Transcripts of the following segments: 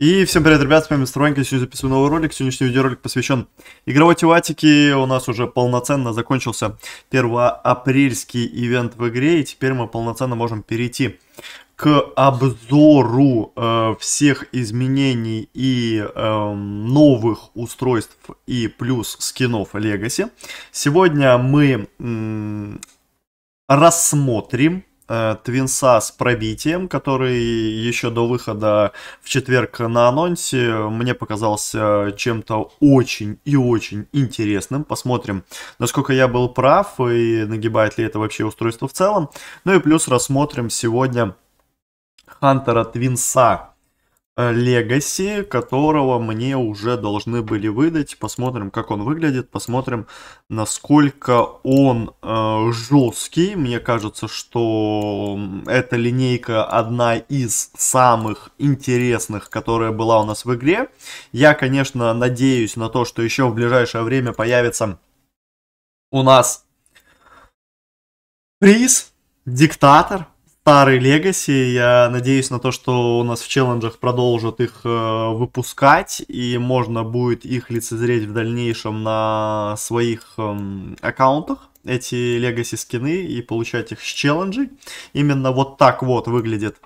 И всем привет, ребят, с вами Стронька, сегодня записываю новый ролик. Сегодняшний видеоролик посвящен игровой тематике. У нас уже полноценно закончился 1 апрельский ивент в игре, и теперь мы полноценно можем перейти к обзору э, всех изменений и э, новых устройств и плюс скинов Legacy. Сегодня мы рассмотрим Э, Твинса с пробитием, который еще до выхода в четверг на анонсе мне показался чем-то очень и очень интересным. Посмотрим, насколько я был прав и нагибает ли это вообще устройство в целом. Ну и плюс рассмотрим сегодня Хантера Твинса Legacy, э, которого мне уже должны были выдать. Посмотрим, как он выглядит, посмотрим, насколько он э, жесткий. Мне кажется, что эта линейка одна из самых интересных, которая была у нас в игре. Я, конечно, надеюсь на то, что еще в ближайшее время появится у нас приз «Диктатор», старый Legacy. Я надеюсь на то, что у нас в челленджах продолжат их э, выпускать, и можно будет их лицезреть в дальнейшем на своих эм, аккаунтах эти легаси скины и получать их с челленджей. Именно вот так вот выглядит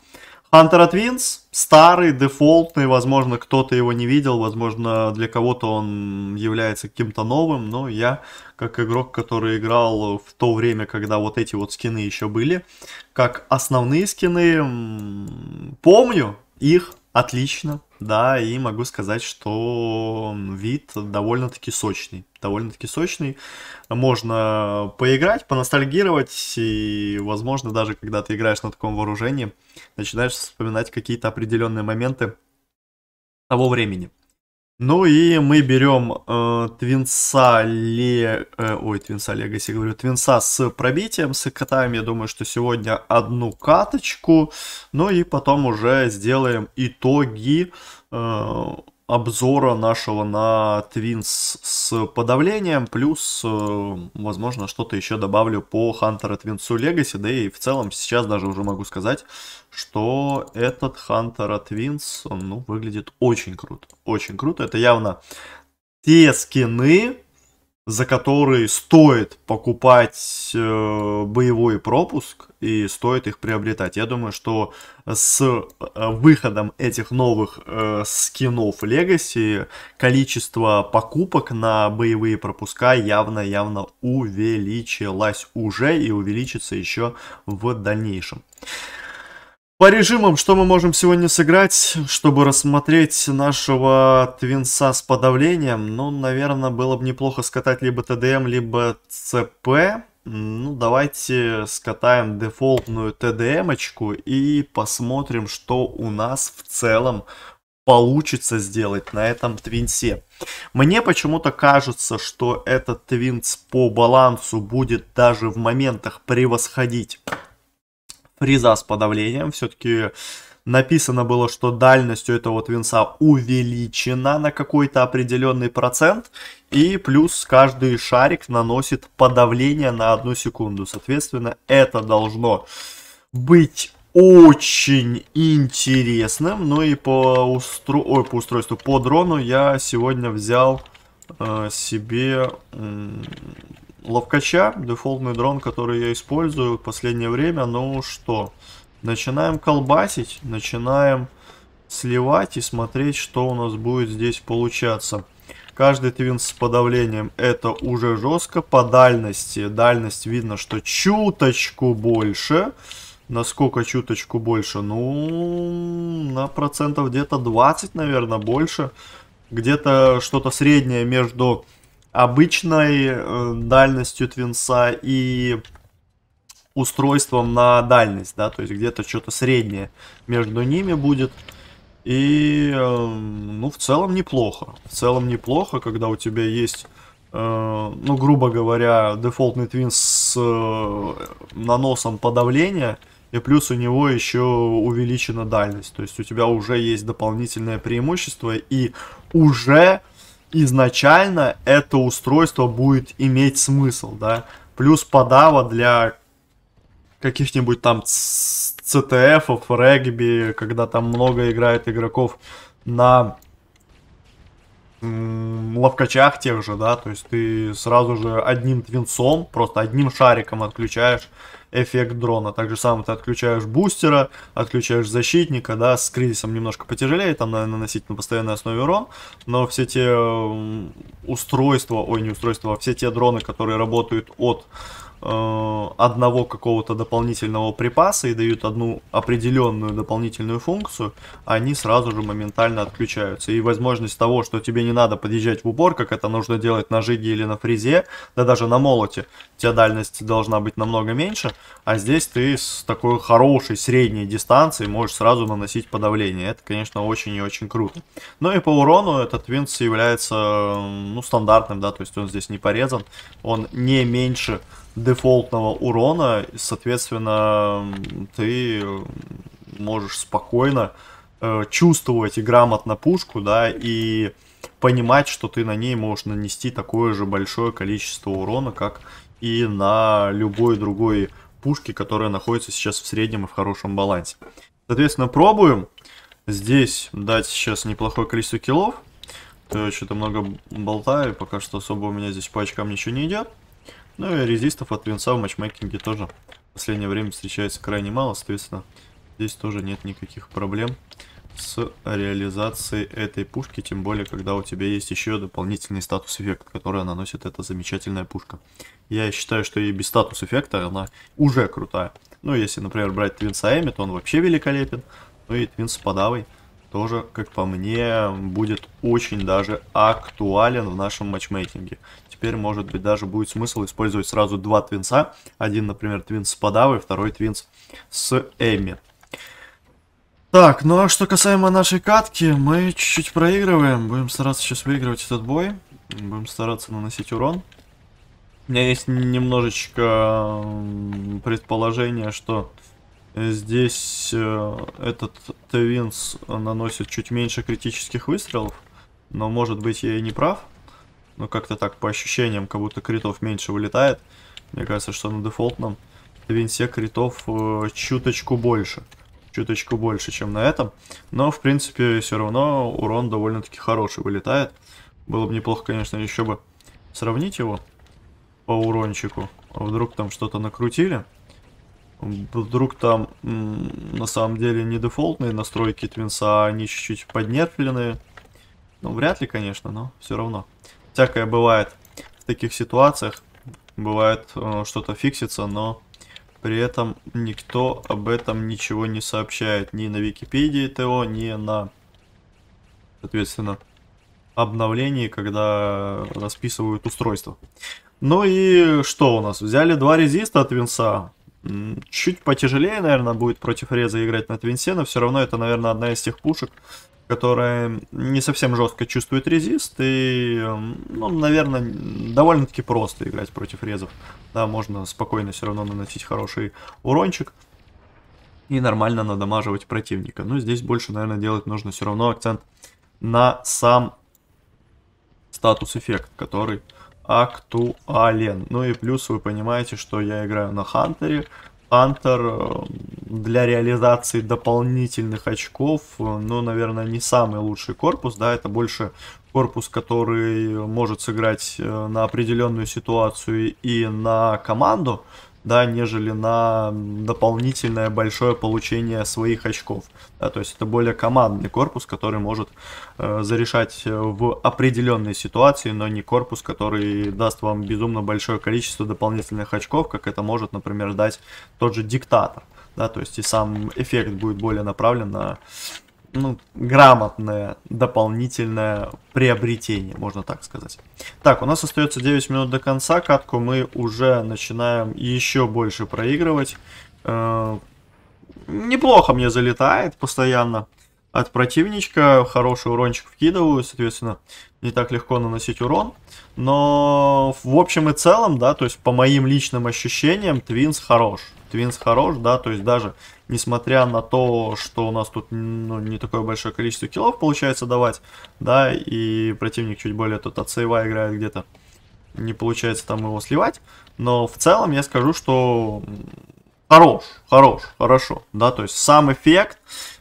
Hunter Twins, старый, дефолтный, возможно, кто-то его не видел, возможно, для кого-то он является каким-то новым, но я, как игрок, который играл в то время, когда вот эти вот скины еще были, как основные скины, помню их отлично, да, и могу сказать, что вид довольно-таки сочный. Довольно-таки сочный. Можно поиграть, поностальгировать, и, возможно, даже когда ты играешь на таком вооружении, начинаешь вспоминать какие-то определенные моменты того времени. Ну и мы берем э, Твинса Ле... Э, ой, Твинса Легаси, говорю, Твинса с пробитием, с катаем. Я думаю, что сегодня одну каточку. Ну и потом уже сделаем итоги э, обзора нашего на Твинс с подавлением, плюс, э, возможно, что-то еще добавлю по Хантера Твинсу Легаси, да и в целом сейчас даже уже могу сказать, что этот Хантера Твинс, он, ну, выглядит очень круто, очень круто, это явно те скины, за которые стоит покупать э, боевой пропуск и стоит их приобретать. Я думаю, что с э, выходом этих новых э, скинов Legacy количество покупок на боевые пропуска явно-явно увеличилось уже и увеличится еще в дальнейшем. По режимам, что мы можем сегодня сыграть, чтобы рассмотреть нашего твинса с подавлением? Ну, наверное, было бы неплохо скатать либо ТДМ, либо ЦП. Ну, давайте скатаем дефолтную ТДМ-очку и посмотрим, что у нас в целом получится сделать на этом твинсе. Мне почему-то кажется, что этот твинс по балансу будет даже в моментах превосходить приза с подавлением. Все-таки написано было, что дальность у этого винса увеличена на какой-то определенный процент, и плюс каждый шарик наносит подавление на одну секунду. Соответственно, это должно быть очень интересным. Ну и по, устро... Ой, по устройству, по дрону я сегодня взял э, себе ловкача, дефолтный дрон, который я использую в последнее время. Ну что, начинаем колбасить, начинаем сливать и смотреть, что у нас будет здесь получаться. Каждый твин с подавлением это уже жестко. По дальности, дальность видно, что чуточку больше. Насколько чуточку больше? Ну, на процентов где-то 20, наверное, больше. Где-то что-то среднее между обычной э, дальностью твинса и устройством на дальность, да, то есть где-то что-то среднее между ними будет. И, эм, ну, в целом неплохо. В целом неплохо, когда у тебя есть, э, ну, грубо говоря, дефолтный твин с э, наносом подавления, и плюс у него еще увеличена дальность. То есть у тебя уже есть дополнительное преимущество, и уже изначально это устройство будет иметь смысл, да. Плюс подава для каких-нибудь там ЦТФов, регби, когда там много играет игроков на ловкачах тех же, да, то есть ты сразу же одним твинцом, просто одним шариком отключаешь эффект дрона. Так же самое ты отключаешь бустера, отключаешь защитника, да, с кризисом немножко потяжелее, там надо наносить на постоянной основе урон, но все те устройства, ой, не устройства, а все те дроны, которые работают от Э, одного какого-то дополнительного припаса и дают одну определенную дополнительную функцию, они сразу же моментально отключаются. И возможность того, что тебе не надо подъезжать в убор, как это нужно делать на жиге или на фрезе, да даже на молоте, у тебя дальность должна быть намного меньше, а здесь ты с такой хорошей средней дистанции можешь сразу наносить подавление. Это, конечно, очень и очень круто. Ну и по урону этот Винс является э, ну, стандартным, да, то есть он здесь не порезан, он не меньше дефолтного урона, соответственно, ты можешь спокойно э, чувствовать и грамотно пушку, да, и понимать, что ты на ней можешь нанести такое же большое количество урона, как и на любой другой пушке, которая находится сейчас в среднем и в хорошем балансе. Соответственно, пробуем. Здесь дать сейчас неплохое количество киллов. Э, Что-то много болтаю, пока что особо у меня здесь по очкам ничего не идет. Ну и резистов от винца в матчмейкинге тоже в последнее время встречается крайне мало, соответственно, здесь тоже нет никаких проблем с реализацией этой пушки, тем более, когда у тебя есть еще дополнительный статус-эффект, который наносит эта замечательная пушка. Я считаю, что и без статус-эффекта она уже крутая. Ну, если, например, брать Твинса Эми, то он вообще великолепен. Ну и Твинс Подавой тоже, как по мне, будет очень даже актуален в нашем матчмейкинге теперь, может быть, даже будет смысл использовать сразу два твинса. Один, например, твинс с подавой, второй твинс с Эми. Так, ну а что касаемо нашей катки, мы чуть-чуть проигрываем. Будем стараться сейчас выигрывать этот бой. Будем стараться наносить урон. У меня есть немножечко предположение, что здесь э, этот Твинс наносит чуть меньше критических выстрелов. Но может быть я и не прав но ну, как-то так по ощущениям, как будто критов меньше вылетает. Мне кажется, что на дефолтном винсе критов э, чуточку больше. Чуточку больше, чем на этом. Но, в принципе, все равно урон довольно-таки хороший вылетает. Было бы неплохо, конечно, еще бы сравнить его по урончику. А вдруг там что-то накрутили. Вдруг там на самом деле не дефолтные настройки твинса, а они чуть-чуть поднерфленные. Ну, вряд ли, конечно, но все равно всякое бывает в таких ситуациях. Бывает э, что-то фиксится, но при этом никто об этом ничего не сообщает. Ни на Википедии ТО, ни на, соответственно, обновлении, когда расписывают устройство. Ну и что у нас? Взяли два резиста от Винса. Чуть потяжелее, наверное, будет против Реза играть на Твинсе, но все равно это, наверное, одна из тех пушек, которая не совсем жестко чувствует резист, и, эм, ну, наверное, довольно-таки просто играть против резов. Да, можно спокойно все равно наносить хороший урончик и нормально надамаживать противника. Но здесь больше, наверное, делать нужно все равно акцент на сам статус-эффект, который актуален. Ну и плюс вы понимаете, что я играю на Хантере. Хантер эм, для реализации дополнительных очков, э, ну, наверное, не самый лучший корпус, да, это больше корпус, который может сыграть э, на определенную ситуацию и на команду, да, нежели на дополнительное большое получение своих очков. Да, то есть это более командный корпус, который может э, зарешать э, в определенной ситуации, но не корпус, который даст вам безумно большое количество дополнительных очков, как это может, например, дать тот же диктатор да, то есть и сам эффект будет более направлен на ну, грамотное дополнительное приобретение, можно так сказать. Так, у нас остается 9 минут до конца, катку мы уже начинаем еще больше проигрывать. Э, неплохо мне залетает постоянно от противничка, хороший урончик вкидываю, соответственно, не так легко наносить урон. Но в общем и целом, да, то есть по моим личным ощущениям, Твинс хорош. Твинс хорош, да, то есть даже несмотря на то, что у нас тут ну, не такое большое количество киллов получается давать, да, и противник чуть более тут от сейва играет где-то, не получается там его сливать, но в целом я скажу, что хорош, хорош, хорошо, да, то есть сам эффект,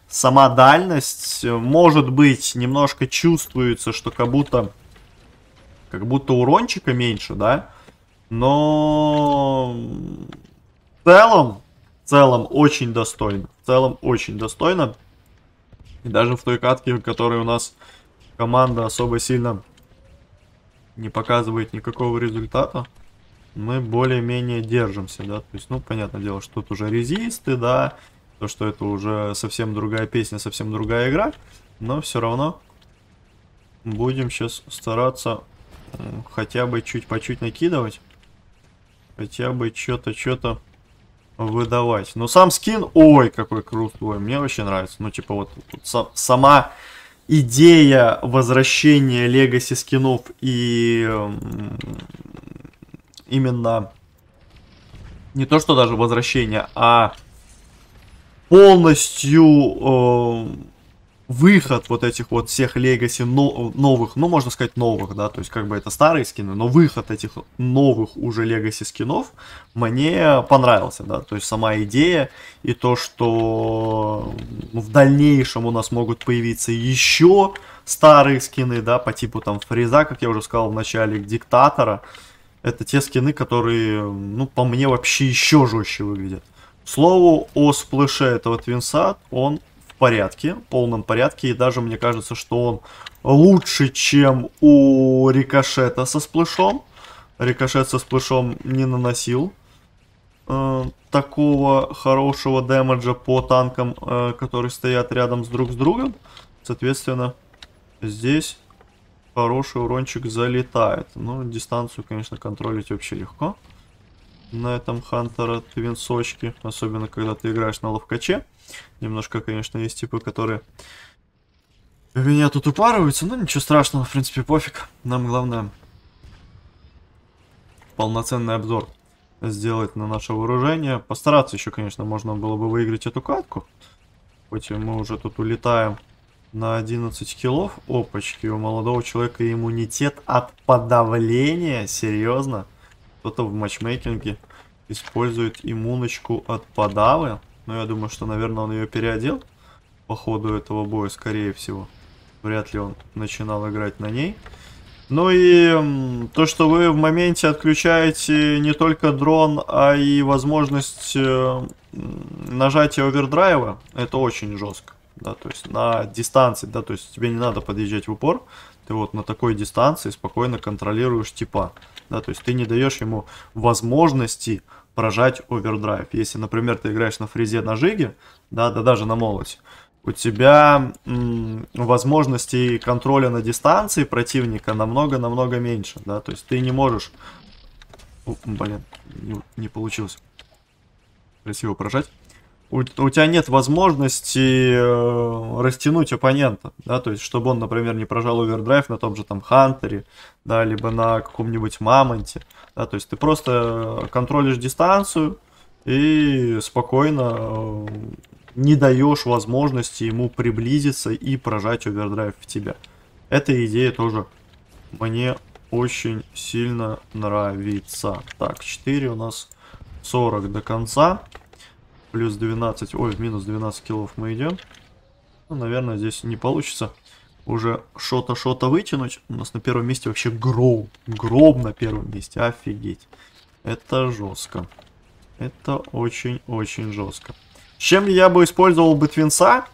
сама дальность, может быть, немножко чувствуется, что как будто, как будто урончика меньше, да, но в целом, в целом очень достойно. В целом очень достойно. И даже в той катке, в которой у нас команда особо сильно не показывает никакого результата, мы более-менее держимся, да, то есть, ну, понятное дело, что тут уже резисты, да, то, что это уже совсем другая песня, совсем другая игра, но все равно будем сейчас стараться хотя бы чуть по чуть накидывать, хотя бы что-то, что-то выдавать. Но сам скин, ой, какой крутой, мне вообще нравится. Ну, типа, вот, вот сам, сама идея возвращения легаси скинов и именно не то, что даже возвращение, а полностью э, выход вот этих вот всех легаси но, новых, ну можно сказать новых, да, то есть как бы это старые скины, но выход этих новых уже легаси скинов мне понравился, да, то есть сама идея и то, что ну, в дальнейшем у нас могут появиться еще старые скины, да, по типу там фреза, как я уже сказал в начале, диктатора, это те скины, которые, ну, по мне вообще еще жестче выглядят. К слову, о сплэше этого твинса, он порядке, полном порядке, и даже мне кажется, что он лучше, чем у Рикошета со сплэшом. Рикошет со сплэшом не наносил э, такого хорошего дэмэджа по танкам, э, которые стоят рядом с друг с другом. Соответственно, здесь хороший урончик залетает. Ну, дистанцию, конечно, контролить вообще легко на этом Хантера твинсочки, особенно когда ты играешь на ловкаче. Немножко, конечно, есть типы, которые меня тут упарываются, но ничего страшного, в принципе, пофиг. Нам главное полноценный обзор сделать на наше вооружение. Постараться еще, конечно, можно было бы выиграть эту катку. Хоть мы уже тут улетаем на 11 килов. Опачки, у молодого человека иммунитет от подавления. Серьезно? Кто-то в матчмейкинге использует иммуночку от подавы. Но я думаю, что, наверное, он ее переодел по ходу этого боя, скорее всего. Вряд ли он начинал играть на ней. Ну и то, что вы в моменте отключаете не только дрон, а и возможность э, нажатия овердрайва, это очень жестко да, то есть на дистанции, да, то есть тебе не надо подъезжать в упор, ты вот на такой дистанции спокойно контролируешь типа, да, то есть ты не даешь ему возможности прожать овердрайв. Если, например, ты играешь на фрезе, на жиге, да, да даже на молоте, у тебя возможностей контроля на дистанции противника намного-намного меньше, да, то есть ты не можешь... О, блин, не, не получилось красиво прожать у, у тебя нет возможности э, растянуть оппонента, да, то есть, чтобы он, например, не прожал овердрайв на том же там Хантере, да, либо на каком-нибудь Мамонте, да, то есть ты просто контролишь дистанцию и спокойно э, не даешь возможности ему приблизиться и прожать овердрайв в тебя. Эта идея тоже мне очень сильно нравится. Так, 4 у нас 40 до конца плюс 12, ой, в минус 12 килов мы идем. Ну, наверное, здесь не получится уже шота-шота вытянуть. У нас на первом месте вообще гроб. Гроб на первом месте, офигеть. Это жестко. Это очень-очень жестко. чем я бы использовал бы твинса?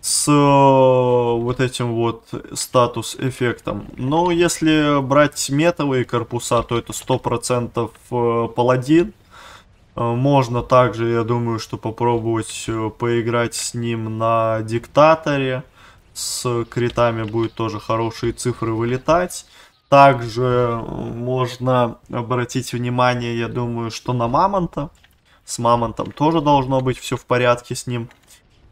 С э, вот этим вот статус эффектом. Но ну, если брать метовые корпуса, то это 100% э, паладин. Э, можно также, я думаю, что попробовать э, поиграть с ним на диктаторе. С критами будет тоже хорошие цифры вылетать. Также э, можно обратить внимание, я думаю, что на Мамонта. С Мамонтом тоже должно быть все в порядке с ним.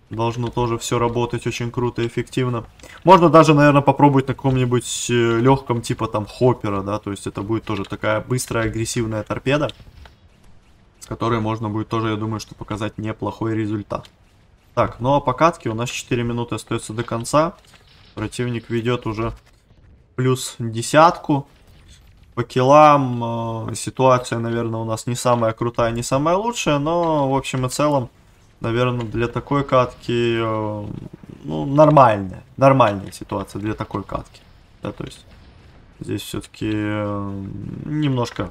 Должно тоже все работать очень круто и эффективно. Можно даже, наверное, попробовать на каком-нибудь легком типа там Хоппера, да, то есть это будет тоже такая быстрая агрессивная торпеда которой можно будет тоже, я думаю, что показать неплохой результат. Так, ну а по катке у нас 4 минуты остается до конца. Противник ведет уже плюс десятку. По килам э, ситуация, наверное, у нас не самая крутая, не самая лучшая, но в общем и целом, наверное, для такой катки э, ну, нормальная, нормальная ситуация для такой катки. Да, то есть здесь все-таки э, немножко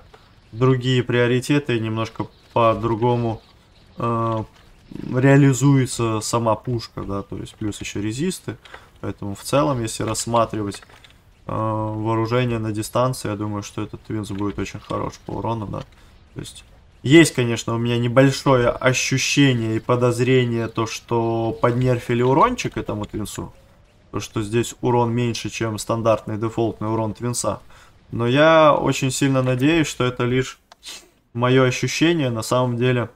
другие приоритеты, немножко по-другому э, реализуется сама пушка, да, то есть плюс еще резисты. Поэтому в целом, если рассматривать э, вооружение на дистанции, я думаю, что этот Твинс будет очень хорош по урону, да. То есть есть, конечно, у меня небольшое ощущение и подозрение, то, что поднерфили урончик этому Твинсу. То, что здесь урон меньше, чем стандартный дефолтный урон Твинса. Но я очень сильно надеюсь, что это лишь мое ощущение, на самом деле,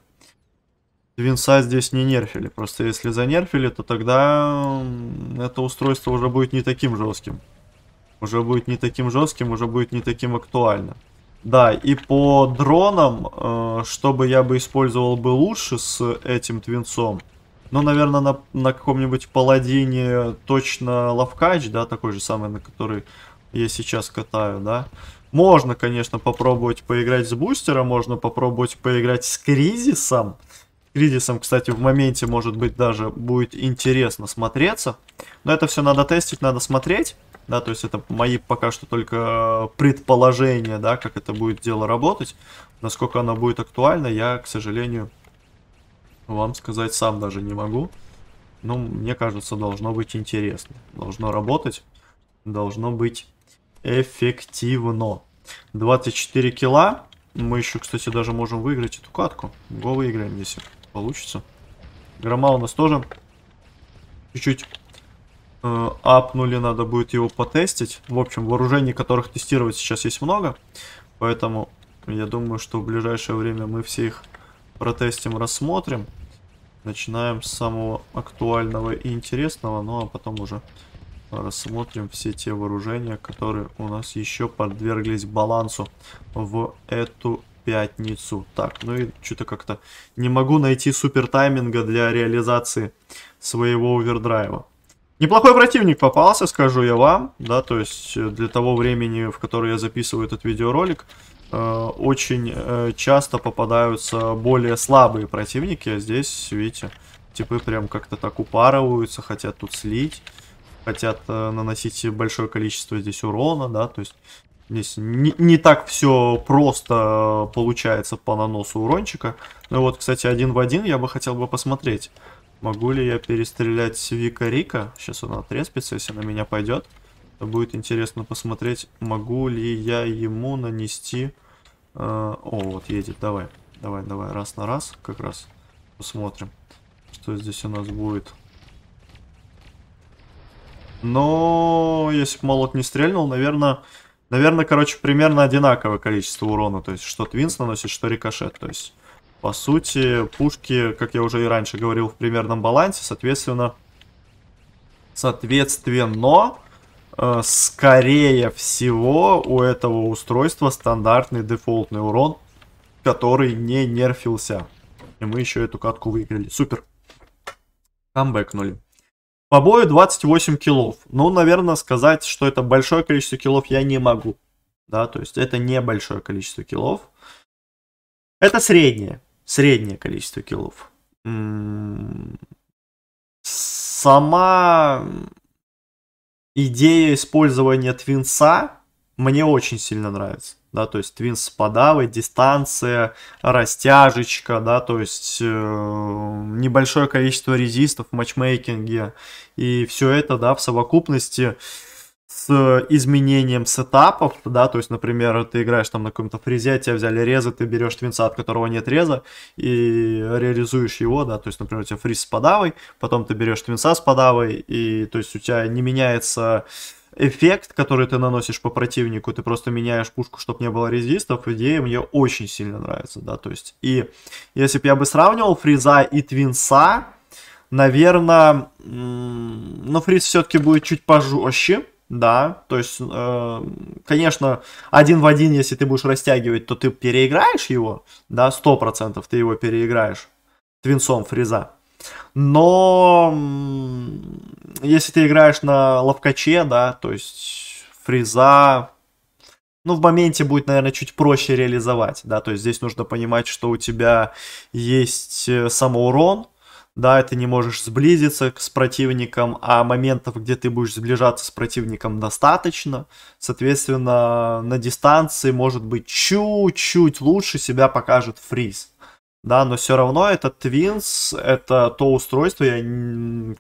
Винса здесь не нерфили. Просто если занерфили, то тогда это устройство уже будет не таким жестким. Уже будет не таким жестким, уже будет не таким актуальным. Да, и по дронам, э, чтобы я бы использовал бы лучше с этим твинцом, ну, наверное, на, на каком-нибудь паладине точно лавкач, да, такой же самый, на который я сейчас катаю, да. Можно, конечно, попробовать поиграть с бустера, можно попробовать поиграть с кризисом. Кризисом, кстати, в моменте, может быть, даже будет интересно смотреться. Но это все надо тестить, надо смотреть. Да, то есть это мои пока что только э, предположения, да, как это будет дело работать. Насколько оно будет актуально, я, к сожалению, вам сказать сам даже не могу. Но ну, мне кажется, должно быть интересно. Должно работать, должно быть эффективно. 24 килла. Мы еще, кстати, даже можем выиграть эту катку. Го выиграем, если получится. Грома у нас тоже чуть-чуть э, апнули. Надо будет его потестить. В общем, вооружений, которых тестировать сейчас есть много. Поэтому я думаю, что в ближайшее время мы все их протестим, рассмотрим. Начинаем с самого актуального и интересного, ну а потом уже рассмотрим все те вооружения, которые у нас еще подверглись балансу в эту пятницу. Так, ну и что-то как-то не могу найти супер тайминга для реализации своего овердрайва. Неплохой противник попался, скажу я вам, да, то есть э, для того времени, в которое я записываю этот видеоролик, э, очень э, часто попадаются более слабые противники, а здесь, видите, типы прям как-то так упарываются, хотят тут слить хотят э, наносить большое количество здесь урона, да, то есть здесь не, не так все просто э, получается по наносу урончика. Ну вот, кстати, один в один я бы хотел бы посмотреть, могу ли я перестрелять Вика Рика. Сейчас он отреспится, если на меня пойдет. Будет интересно посмотреть, могу ли я ему нанести... Э, о, вот едет, давай. Давай, давай, раз на раз, как раз посмотрим, что здесь у нас будет. Но если бы молот не стрельнул, наверное... Наверное, короче, примерно одинаковое количество урона. То есть, что Твинс наносит, что Рикошет. То есть, по сути, пушки, как я уже и раньше говорил, в примерном балансе. Соответственно, соответственно, э, скорее всего, у этого устройства стандартный дефолтный урон, который не нерфился. И мы еще эту катку выиграли. Супер. Камбэкнули. По бою 28 килов. Ну, наверное, сказать, что это большое количество килов я не могу. Да, то есть это небольшое количество килов. Это среднее. Среднее количество килов. Сама идея использования твинса мне очень сильно нравится да, то есть твинс с подавой, дистанция, растяжечка, да, то есть э, небольшое количество резистов в матчмейкинге, и все это, да, в совокупности с изменением сетапов, да, то есть, например, ты играешь там на каком-то фризе, тебя взяли резы, ты берешь твинца, от которого нет реза, и реализуешь его, да, то есть, например, у тебя фриз с подавой, потом ты берешь твинца с подавой, и, то есть, у тебя не меняется эффект, который ты наносишь по противнику, ты просто меняешь пушку, чтобы не было резистов, идея мне очень сильно нравится, да, то есть, и если бы я бы сравнивал Фриза и Твинса, наверное, но ну, Фриз все-таки будет чуть пожестче, да, то есть, э, конечно, один в один, если ты будешь растягивать, то ты переиграешь его, да, 100% ты его переиграешь твинцом Фриза. Но если ты играешь на ловкаче, да, то есть фриза, ну, в моменте будет, наверное, чуть проще реализовать, да, то есть здесь нужно понимать, что у тебя есть э, самоурон, да, ты не можешь сблизиться с противником, а моментов, где ты будешь сближаться с противником, достаточно. Соответственно, на дистанции, может быть, чуть-чуть лучше себя покажет фриз да, но все равно это Twins, это то устройство, я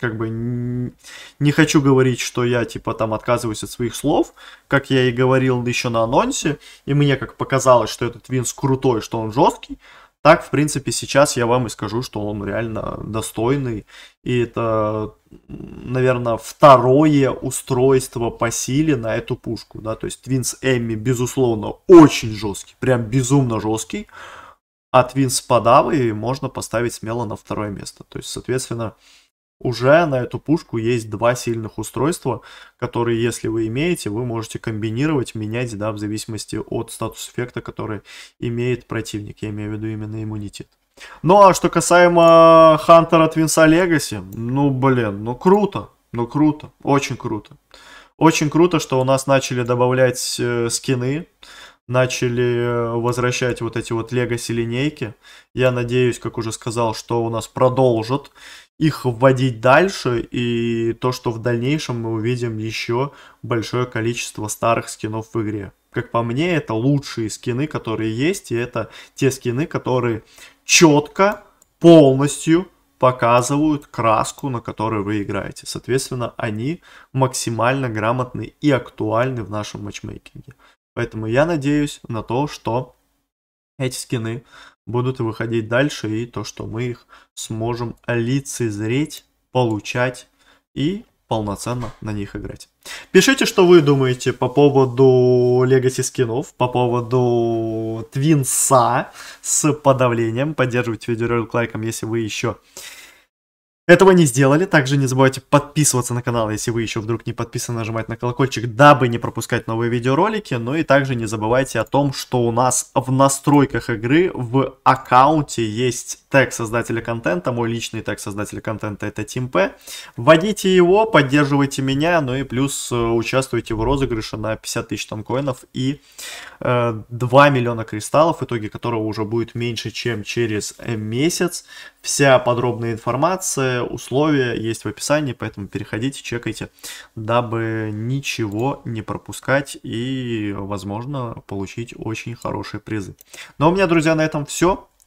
как бы не хочу говорить, что я типа там отказываюсь от своих слов, как я и говорил еще на анонсе, и мне как показалось, что этот Twins крутой, что он жесткий, так, в принципе, сейчас я вам и скажу, что он реально достойный. И это, наверное, второе устройство по силе на эту пушку. Да? То есть Twins Эмми, безусловно, очень жесткий, прям безумно жесткий. От Twin с подавой можно поставить смело на второе место. То есть, соответственно, уже на эту пушку есть два сильных устройства, которые, если вы имеете, вы можете комбинировать, менять, да, в зависимости от статус эффекта, который имеет противник. Я имею в виду именно иммунитет. Ну, а что касаемо Хантера Твинса Легаси, ну, блин, ну круто, ну круто, очень круто. Очень круто, что у нас начали добавлять э, скины начали э, возвращать вот эти вот легаси линейки. Я надеюсь, как уже сказал, что у нас продолжат их вводить дальше, и то, что в дальнейшем мы увидим еще большое количество старых скинов в игре. Как по мне, это лучшие скины, которые есть, и это те скины, которые четко, полностью показывают краску, на которой вы играете. Соответственно, они максимально грамотны и актуальны в нашем матчмейкинге. Поэтому я надеюсь на то, что эти скины будут выходить дальше и то, что мы их сможем лицезреть, получать и полноценно на них играть. Пишите, что вы думаете по поводу Legacy скинов, по поводу Твинса с подавлением. Поддерживайте видеоролик лайком, если вы еще этого не сделали. Также не забывайте подписываться на канал, если вы еще вдруг не подписаны, нажимать на колокольчик, дабы не пропускать новые видеоролики. Ну и также не забывайте о том, что у нас в настройках игры в аккаунте есть тег создателя контента, мой личный тег создателя контента это TeamP. Вводите его, поддерживайте меня, ну и плюс э, участвуйте в розыгрыше на 50 тысяч там и э, 2 миллиона кристаллов, в итоге которого уже будет меньше, чем через э, месяц. Вся подробная информация, условия есть в описании, поэтому переходите, чекайте, дабы ничего не пропускать и, возможно, получить очень хорошие призы. Но ну, а у меня, друзья, на этом все.